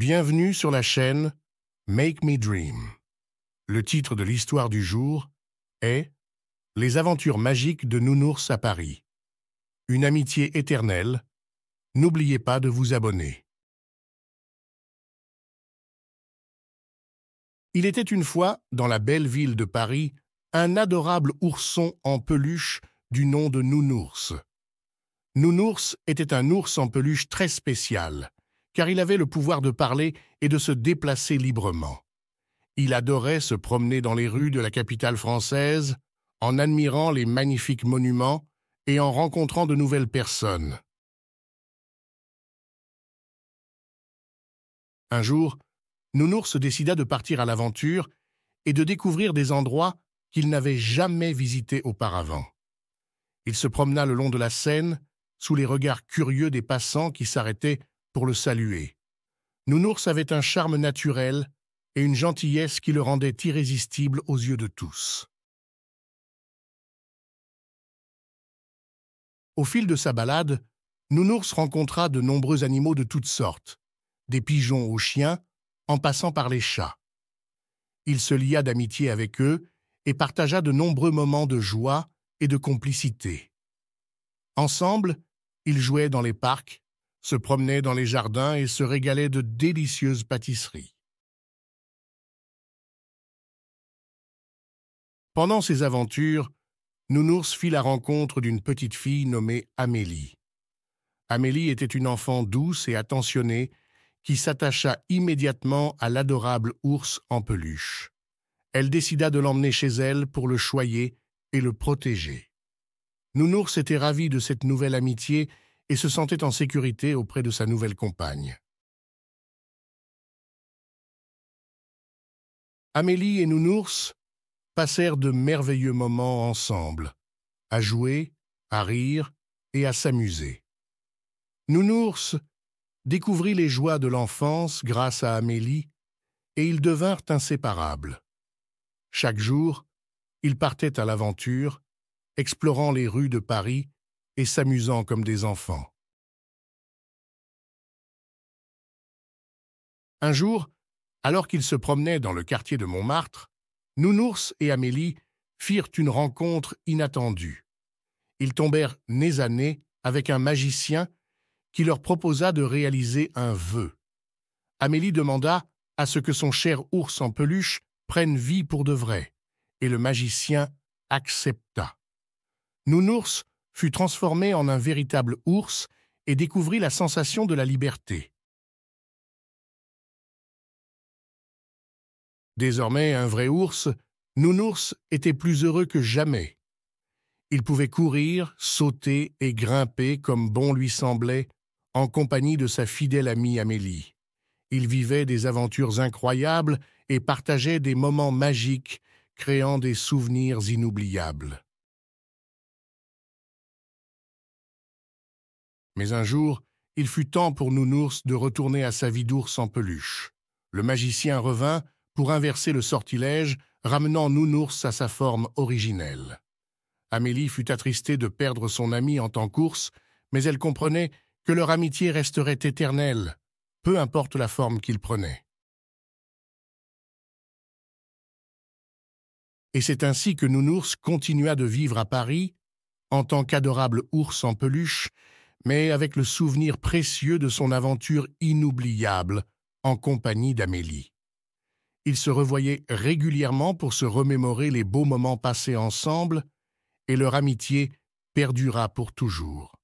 Bienvenue sur la chaîne Make Me Dream. Le titre de l'histoire du jour est Les aventures magiques de Nounours à Paris. Une amitié éternelle. N'oubliez pas de vous abonner. Il était une fois, dans la belle ville de Paris, un adorable ourson en peluche du nom de Nounours. Nounours était un ours en peluche très spécial car il avait le pouvoir de parler et de se déplacer librement. Il adorait se promener dans les rues de la capitale française, en admirant les magnifiques monuments et en rencontrant de nouvelles personnes. Un jour, Nounours décida de partir à l'aventure et de découvrir des endroits qu'il n'avait jamais visités auparavant. Il se promena le long de la Seine, sous les regards curieux des passants qui s'arrêtaient le saluer. Nounours avait un charme naturel et une gentillesse qui le rendait irrésistible aux yeux de tous. Au fil de sa balade, Nounours rencontra de nombreux animaux de toutes sortes, des pigeons aux chiens, en passant par les chats. Il se lia d'amitié avec eux et partagea de nombreux moments de joie et de complicité. Ensemble, ils jouaient dans les parcs, se promenaient dans les jardins et se régalaient de délicieuses pâtisseries. Pendant ces aventures, Nounours fit la rencontre d'une petite fille nommée Amélie. Amélie était une enfant douce et attentionnée qui s'attacha immédiatement à l'adorable ours en peluche. Elle décida de l'emmener chez elle pour le choyer et le protéger. Nounours était ravi de cette nouvelle amitié et se sentait en sécurité auprès de sa nouvelle compagne. Amélie et Nounours passèrent de merveilleux moments ensemble, à jouer, à rire et à s'amuser. Nounours découvrit les joies de l'enfance grâce à Amélie, et ils devinrent inséparables. Chaque jour, ils partaient à l'aventure, explorant les rues de Paris et s'amusant comme des enfants. Un jour, alors qu'ils se promenaient dans le quartier de Montmartre, Nounours et Amélie firent une rencontre inattendue. Ils tombèrent nez à nez avec un magicien qui leur proposa de réaliser un vœu. Amélie demanda à ce que son cher ours en peluche prenne vie pour de vrai, et le magicien accepta. Nounours fut transformé en un véritable ours et découvrit la sensation de la liberté. Désormais un vrai ours, Nounours était plus heureux que jamais. Il pouvait courir, sauter et grimper comme bon lui semblait, en compagnie de sa fidèle amie Amélie. Il vivait des aventures incroyables et partageait des moments magiques, créant des souvenirs inoubliables. Mais un jour, il fut temps pour Nounours de retourner à sa vie d'ours en peluche. Le magicien revint pour inverser le sortilège, ramenant Nounours à sa forme originelle. Amélie fut attristée de perdre son ami en tant qu'ours, mais elle comprenait que leur amitié resterait éternelle, peu importe la forme qu'il prenait. Et c'est ainsi que Nounours continua de vivre à Paris, en tant qu'adorable ours en peluche, mais avec le souvenir précieux de son aventure inoubliable en compagnie d'Amélie. Ils se revoyaient régulièrement pour se remémorer les beaux moments passés ensemble, et leur amitié perdura pour toujours.